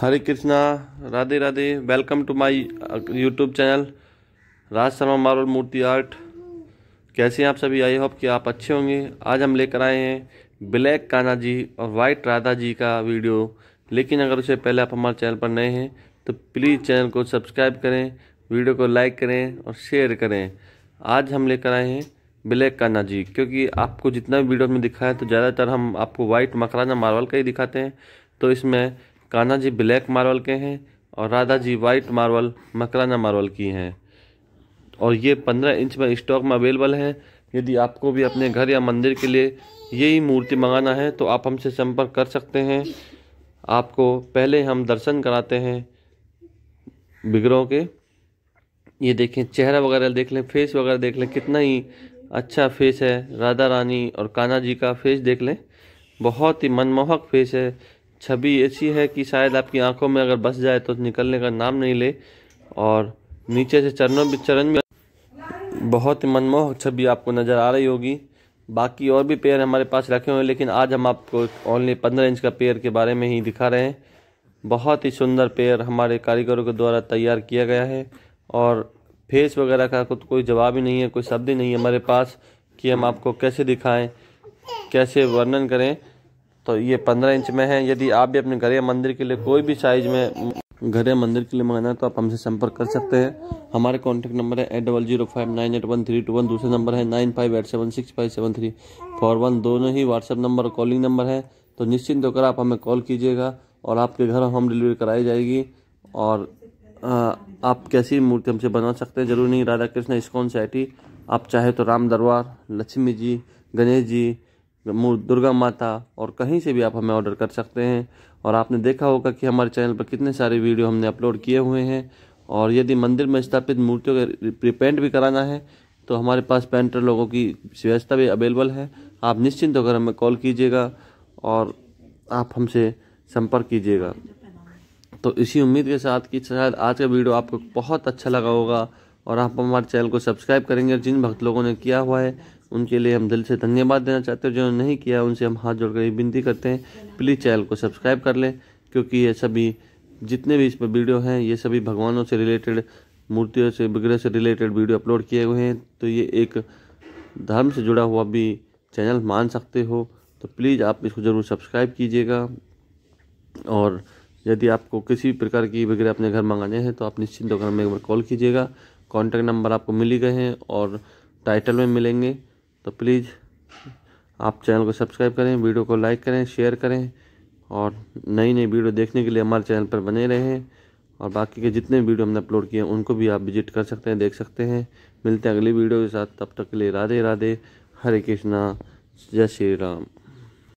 Hare Krishna Radhe Radhe welcome to my YouTube channel Raj Sharma marble मूर्ति art कैसे हैं आप सभी आई होप कि आप अच्छे होंगे आज हम लेकर आए हैं ब्लैक काना जी और वाइट राधा जी का वीडियो लेकिन अगर उससे पहले आप हमारे चैनल पर नए हैं तो प्लीज़ चैनल को सब्सक्राइब करें वीडियो को लाइक करें और शेयर करें आज हम लेकर आए हैं ब्लैक काना जी क्योंकि आपको जितना भी वीडियो में दिखाया तो ज़्यादातर हम आपको वाइट मकराना मार्बल का ही दिखाते हैं तो इसमें कान्हा जी ब्लैक मार्वल के हैं और Radha ji white marble Makrana marble की हैं और ये पंद्रह इंच में स्टॉक में अवेलेबल है यदि आपको भी अपने घर या मंदिर के लिए यही मूर्ति मंगाना है तो आप हमसे संपर्क कर सकते हैं आपको पहले हम दर्शन कराते हैं बिगड़ों के ये देखें चेहरा वगैरह देख लें फेस वगैरह देख लें कितना ही अच्छा फेस है राधा रानी और कान्हा जी का फेस देख लें बहुत ही मनमोहक फेस है छवि ऐसी है कि शायद आपकी आंखों में अगर बस जाए तो निकलने का नाम नहीं ले और नीचे से चरणों चरण में बहुत ही मनमोहक छवि आपको नज़र आ रही होगी बाकी और भी पेयर हमारे पास रखे हुए हैं लेकिन आज हम आपको ओनली पंद्रह इंच का पेयर के बारे में ही दिखा रहे हैं बहुत ही सुंदर पेयर हमारे कारीगरों के द्वारा तैयार किया गया है और फेस वगैरह का कोई जवाब ही नहीं है कोई शब्द ही नहीं है हमारे पास कि हम आपको कैसे दिखाएं कैसे वर्णन करें तो ये पंद्रह इंच में है यदि आप भी अपने घर या मंदिर के लिए कोई भी साइज में घर या मंदिर के लिए मंगाना है तो आप हमसे संपर्क कर सकते हैं हमारे कॉन्टैक्ट नंबर है eight double zero five nine eight one three two one दूसरे नंबर है nine five eight seven six five seven three four one दोनों ही व्हाट्सएप नंबर और कॉलिंग नंबर है तो निश्चिंत होकर आप हमें कॉल कीजिएगा और आपके घर होम डिलीवरी कराई जाएगी और आ, आप कैसी मूर्ति हमसे बना सकते हैं जरूर नहीं राधा कृष्ण इस्कॉन से आई आप चाहे तो राम दरबार लक्ष्मी जी गणेश जी दुर्गा माता और कहीं से भी आप हमें ऑर्डर कर सकते हैं और आपने देखा होगा कि हमारे चैनल पर कितने सारे वीडियो हमने अपलोड किए हुए हैं और यदि मंदिर में स्थापित मूर्तियों का रिपेंट भी कराना है तो हमारे पास पेंटर लोगों की व्यवस्था भी अवेलेबल है आप निश्चिंत होकर हमें कॉल कीजिएगा और आप हमसे संपर्क कीजिएगा तो इसी उम्मीद के साथ कि शायद आज का वीडियो आपको बहुत अच्छा लगा होगा और आप हमारे चैनल को सब्सक्राइब करेंगे जिन भक्त लोगों ने किया हुआ है उनके लिए हम दिल से धन्यवाद देना चाहते हैं जो नहीं किया उनसे हम हाथ जोड़कर ये विनती करते हैं प्लीज़ चैनल को सब्सक्राइब कर लें क्योंकि ये सभी जितने भी इस पर वीडियो हैं ये सभी भगवानों से रिलेटेड मूर्तियों से वगैरह से रिलेटेड वीडियो अपलोड किए हुए हैं तो ये एक धर्म से जुड़ा हुआ भी चैनल मान सकते हो तो प्लीज़ आप इसको ज़रूर सब्सक्राइब कीजिएगा और यदि आपको किसी प्रकार की वगैरह अपने घर मंगाने हैं तो आप निश्चिंत होकर हमें एक बार कॉल कीजिएगा कॉन्टैक्ट नंबर आपको मिल ही गए हैं और टाइटल में मिलेंगे तो प्लीज़ आप चैनल को सब्सक्राइब करें वीडियो को लाइक करें शेयर करें और नई नई वीडियो देखने के लिए हमारे चैनल पर बने रहें और बाकी के जितने वीडियो हमने अपलोड किए हैं उनको भी आप विजिट कर सकते हैं देख सकते हैं मिलते हैं अगली वीडियो के साथ तब तक के लिए राधे राधे हरे कृष्णा जय श्री राम